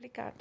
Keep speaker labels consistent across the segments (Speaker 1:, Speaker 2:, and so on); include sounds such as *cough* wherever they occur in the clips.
Speaker 1: complicado.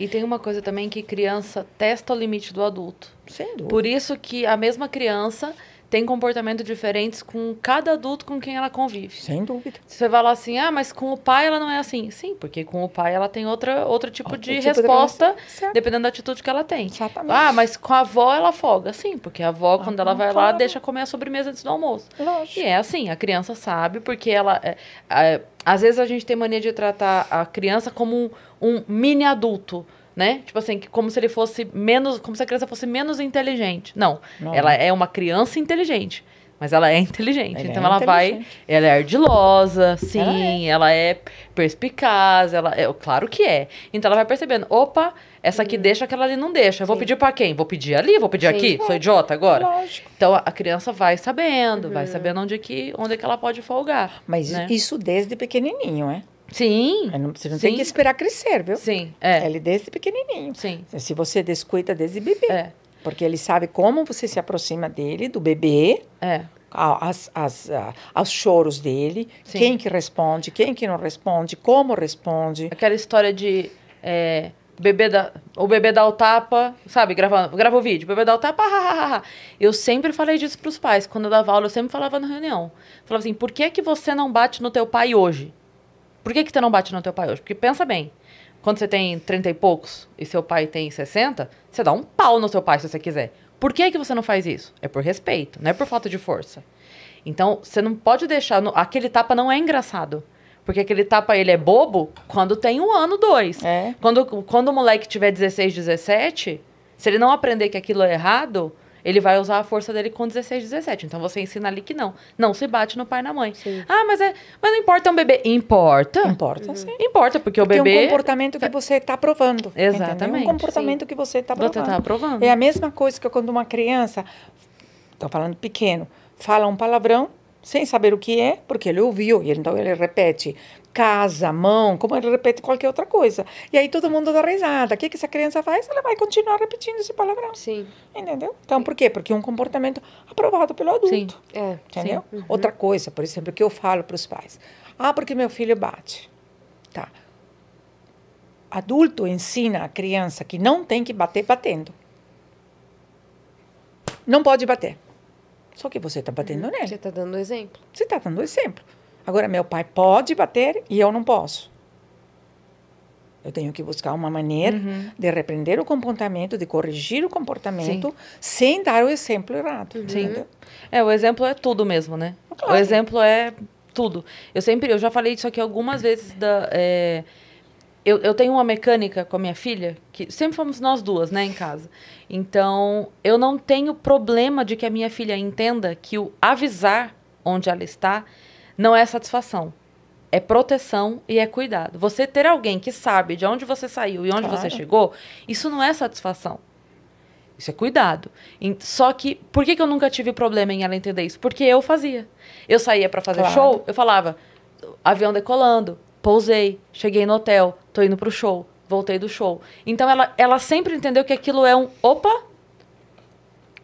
Speaker 1: E tem uma coisa também que criança testa o limite do adulto. Sem dúvida. Por isso que a mesma criança tem comportamentos diferentes com cada adulto com quem ela convive. Sem dúvida. Você vai lá assim, ah, mas com o pai ela não é assim. Sim, porque com o pai ela tem outra, outro tipo outro de tipo resposta, de dependendo da atitude que ela tem. Exatamente. Ah, mas com a avó ela folga. Sim, porque a avó, ah, quando ela ah, vai lá, deixa comer a sobremesa antes do almoço. Lógico. E é assim, a criança sabe, porque ela. É, é, às vezes a gente tem mania de tratar a criança como um um mini adulto né? Tipo assim, como se ele fosse menos, como se a criança fosse menos inteligente. Não, não. ela é uma criança inteligente, mas ela é inteligente. Ela então é ela vai, ela é ardilosa, sim, ela é, ela é perspicaz, ela é, claro que é. Então ela vai percebendo, opa, essa aqui uhum. deixa, aquela ali não deixa. Vou sim. pedir para quem? Vou pedir ali, vou pedir sim. aqui. É, Sou idiota agora. Lógico. Então a criança vai sabendo, uhum. vai sabendo onde é que, onde é que ela pode
Speaker 2: folgar. Mas né? isso desde pequenininho, é? Sim. É, não, você não sim. tem que esperar crescer, viu? Sim. É. é ele desde pequenininho. Sim. É, se você descuida desde bebê. É. Porque ele sabe como você se aproxima dele, do bebê. É. As, as, aos choros dele, sim. quem que responde, quem que não responde, como responde. Aquela história de
Speaker 1: é, bebê da, o bebê dá o tapa, sabe, gravando, grava o vídeo, bebê dá o tapa, *laughs* ha, ha, ha, Eu sempre falei disso para os pais, quando eu dava aula, eu sempre falava na reunião. falava assim, por que, é que você não bate no teu pai hoje? Por que, que você não bate no teu pai hoje? Porque pensa bem. Quando você tem 30 e poucos e seu pai tem 60, você dá um pau no seu pai se você quiser. Por que, que você não faz isso? É por respeito, não é por falta de força. Então, você não pode deixar. No... Aquele tapa não é engraçado. Porque aquele tapa ele é bobo quando tem um ano, dois. É. Quando, quando o moleque tiver 16, 17, se ele não aprender que aquilo é errado, ele vai usar a força dele com 16, 17. Então você ensina ali que não. Não se bate no pai e na mãe. Sim.
Speaker 2: Ah, mas é. Mas não importa é um bebê. Importa. Importa, uhum. sim. Importa, porque, porque o é bebê. É um comportamento que você está tá provando. Exatamente. Entendeu? Um comportamento sim. que você está provando. Você está provando. É a mesma coisa que quando uma criança, estou falando pequeno, fala um palavrão, sem saber o que é, porque ele ouviu, e então ele repete casa, mão, como ele repete qualquer outra coisa. E aí todo mundo dá risada. O que, que essa criança faz? Ela vai continuar repetindo esse palavrão. Sim. Entendeu? Então, por quê? Porque é um comportamento aprovado pelo adulto. Sim. É. Entendeu? Sim. Uhum. Outra coisa, por exemplo, que eu falo para os pais. Ah, porque meu filho bate. Tá. Adulto ensina a criança que não tem que bater batendo. Não pode bater. Só que você está batendo uhum. nele. Você está dando exemplo. Você está dando exemplo. Agora, meu pai pode bater e eu não posso. Eu tenho que buscar uma maneira uhum. de repreender o comportamento, de corrigir o comportamento, Sim. sem dar o exemplo errado. Sim. Uhum. É, o exemplo é tudo mesmo, né? Claro. O exemplo é
Speaker 1: tudo. Eu sempre, eu já falei isso aqui algumas vezes da. É, eu, eu tenho uma mecânica com a minha filha, que sempre fomos nós duas, né, em casa. Então, eu não tenho problema de que a minha filha entenda que o avisar onde ela está não é satisfação. É proteção e é cuidado. Você ter alguém que sabe de onde você saiu e onde claro. você chegou, isso não é satisfação. Isso é cuidado. Só que, por que, que eu nunca tive problema em ela entender isso? Porque eu fazia. Eu saía para fazer claro. show, eu falava, avião decolando, pousei, cheguei no hotel, tô indo pro show, voltei do show. Então ela, ela sempre entendeu que aquilo é um opa,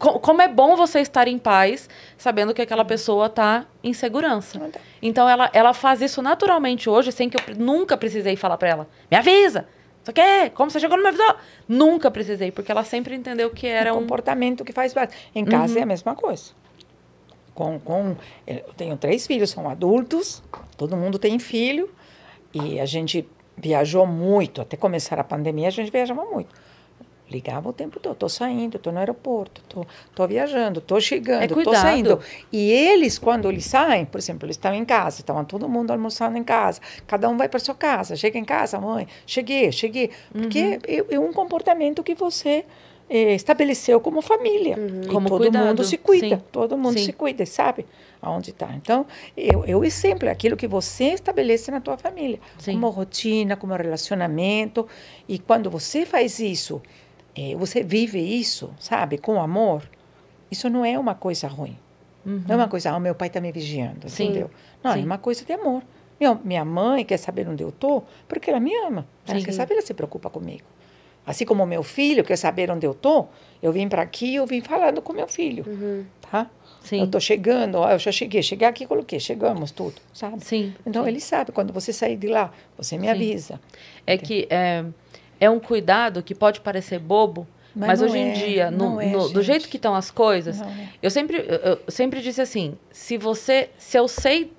Speaker 1: como é bom você estar em paz, sabendo que aquela pessoa está em segurança. Então ela, ela faz isso naturalmente hoje, sem que eu nunca precisei falar para ela. Me avisa. Só que, é, como você chegou no meu avisou? Nunca precisei, porque ela sempre entendeu que é era um, um... comportamento que faz
Speaker 2: parte. Em casa uhum. é a uhum. mesma coisa. Com, com eu tenho três filhos, são adultos, todo mundo tem filho e a gente viajou muito, até começar a pandemia a gente viajava muito. Ligava o tempo todo. Tô saindo, tô no aeroporto, tô, tô viajando, tô chegando, é tô saindo. E eles, quando eles saem, por exemplo, eles estão em casa, estavam todo mundo almoçando em casa. Cada um vai para sua casa. Chega em casa, mãe, cheguei, cheguei. Porque uhum. é, é um comportamento que você é, estabeleceu como família. Uhum. Como todo cuidado. mundo se cuida, Sim. todo mundo Sim. se cuida, sabe? Aonde está. Então, eu, eu exemplo, é aquilo que você estabelece na tua família, Sim. como rotina, como relacionamento. E quando você faz isso é, você vive isso, sabe, com amor, isso não é uma coisa ruim. Uhum. Não é uma coisa, ah, meu pai está me vigiando, Sim. entendeu? Não, é Sim. é uma coisa de amor. Minha, minha mãe quer saber onde eu tô porque ela me ama. Ela Sim. quer saber, ela se preocupa comigo. Assim como meu filho quer saber onde eu tô, eu vim para aqui, eu vim falando com meu filho, uhum. tá? Sim. Eu tô chegando, eu já cheguei, cheguei aqui, coloquei, chegamos tudo, sabe? Sim. Então sim. ele sabe quando você sair de lá, você me sim. avisa. É Entendeu? que é,
Speaker 1: é um cuidado que pode parecer bobo, mas, mas hoje é, em dia, no, é, no, do jeito que estão as coisas, é. eu, sempre, eu, sempre disse assim: se você. Se eu sei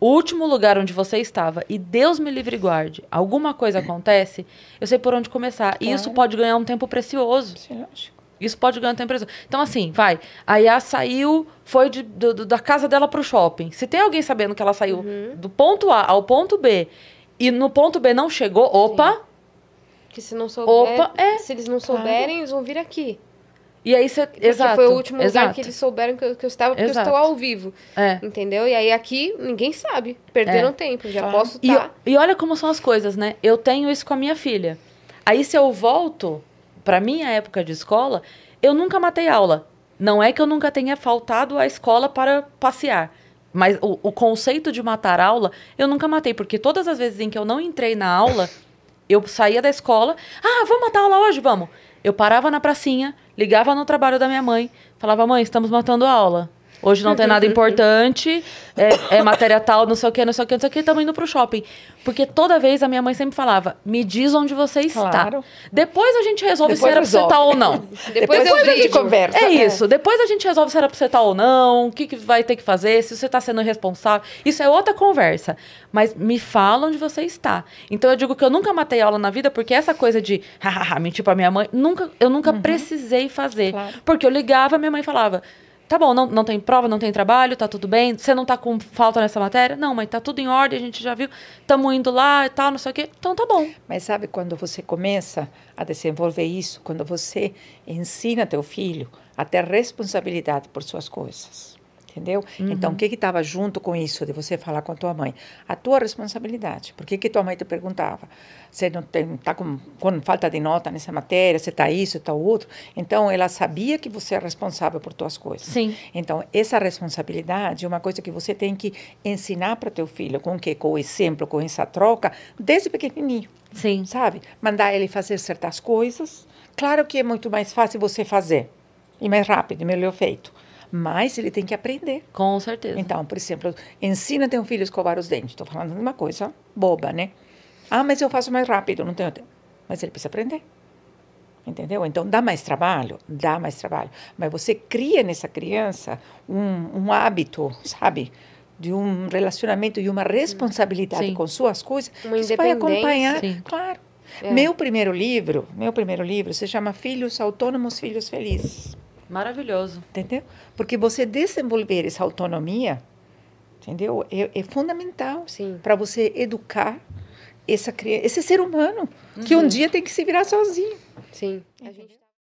Speaker 1: o último lugar onde você estava e Deus me livre e guarde, alguma coisa acontece, eu sei por onde começar. Claro. E isso pode ganhar um tempo precioso. Sim, Isso pode ganhar um tempo precioso. Então, assim, vai. A Yá saiu, foi de, do, do, da casa dela pro shopping. Se tem alguém sabendo que ela saiu uhum. do ponto A ao ponto B e no ponto B não chegou, opa. Sim que se não souber, Opa, é. se eles não souberem, eles vão vir aqui. E aí você. Exato. foi o último exato. lugar que eles souberam que eu, que eu estava, porque exato. eu estou ao vivo. É. Entendeu? E aí aqui ninguém sabe. Perderam é. tempo, já ah. posso estar. E, tá. e olha como são as coisas, né? Eu tenho isso com a minha filha. Aí se eu volto para minha época de escola, eu nunca matei aula. Não é que eu nunca tenha faltado à escola para passear. Mas o, o conceito de matar aula, eu nunca matei, porque todas as vezes em que eu não entrei na aula. Eu saía da escola, ah, vamos matar aula hoje? Vamos. Eu parava na pracinha, ligava no trabalho da minha mãe, falava, mãe, estamos matando a aula. Hoje não tem nada importante, é, é matéria tal, não sei o que, não sei o que, não sei o que, estamos indo pro shopping. Porque toda vez a minha mãe sempre falava, me diz onde você está. Claro. Depois a gente resolve depois se era resolve. pra você estar tá ou não. *laughs* depois, depois eu a gente conversa. É, é isso, depois a gente resolve se era pra você estar tá ou não, o que, que vai ter que fazer, se você está sendo responsável. Isso é outra conversa. Mas me fala onde você está. Então eu digo que eu nunca matei aula na vida, porque essa coisa de mentir pra minha mãe, nunca, eu nunca uhum. precisei fazer. Claro. Porque eu ligava, minha mãe falava tá bom, não, não tem prova, não tem trabalho, tá tudo bem, você não tá com falta nessa matéria? Não, mas tá tudo em ordem, a gente já
Speaker 2: viu, estamos indo lá e tal, não sei o quê, então tá bom. Mas sabe quando você começa a desenvolver isso, quando você ensina teu filho a ter responsabilidade por suas coisas? entendeu? Uhum. Então, o uhum. que estava junto com isso de você falar com a tua mãe? A tua responsabilidade. Por que, que tua mãe te perguntava? Você não está com, com, falta de nota nessa matéria, você está isso, está outro. Então, ela sabia que você é responsável por tuas coisas. Sim. Então, essa responsabilidade é uma coisa que você tem que ensinar para teu filho. Com o quê? Com o exemplo, com essa troca, desde pequenininho. Sim. Sabe? Mandar ele fazer certas coisas. Claro que é muito mais fácil você fazer. E mais rápido, melhor feito mas ele tem que aprender. Com certeza. Então, por exemplo, ensina teu filho a escovar os dentes. Estou falando de uma coisa boba, né? Ah, mas eu faço mais rápido, não tenho tempo. Mas ele precisa aprender. Entendeu? Então dá mais trabalho, dá mais trabalho. Mas você cria nessa criança um, um hábito, sabe? De um relacionamento e uma responsabilidade Sim. com suas coisas. Uma que vai acompanhar. Sim. Claro. É. Meu primeiro livro, meu primeiro livro se chama Filhos Autônomos, Filhos Felizes. Maravilhoso. Entendeu? Porque você desenvolver essa autonomia, entendeu? É, é fundamental para você educar essa criança, esse ser humano uhum. que um dia tem que se virar sozinho. Sim.